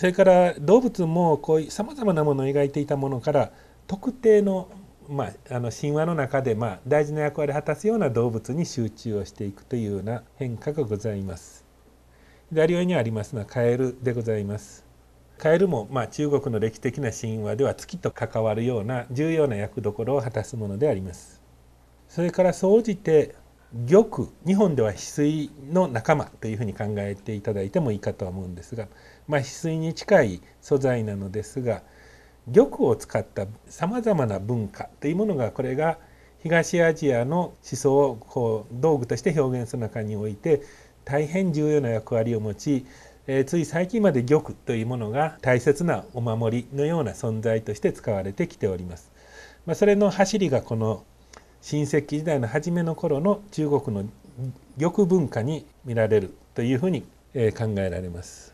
それから動物もこういうさまざまなものを描いていたものから特定の,、まあ、あの神話の中で、まあ、大事な役割を果たすような動物に集中をしていくというような変化がございます。左上にありますのはカエルでございます。カエルも、まあ、中国の歴史的な神話では月と関わるような重要な役どころを果たすものであります。それから総じて玉日本では翡翠の仲間というふうに考えていただいてもいいかとは思うんですが、まあ、翡翠に近い素材なのですが玉を使ったさまざまな文化というものがこれが東アジアの思想をこう道具として表現する中において大変重要な役割を持ち、えー、つい最近まで玉というものが大切なお守りのような存在として使われてきております。まあ、それの走りがこの新石器時代の初めの頃の中国の玉文化に見られるというふうに考えられます。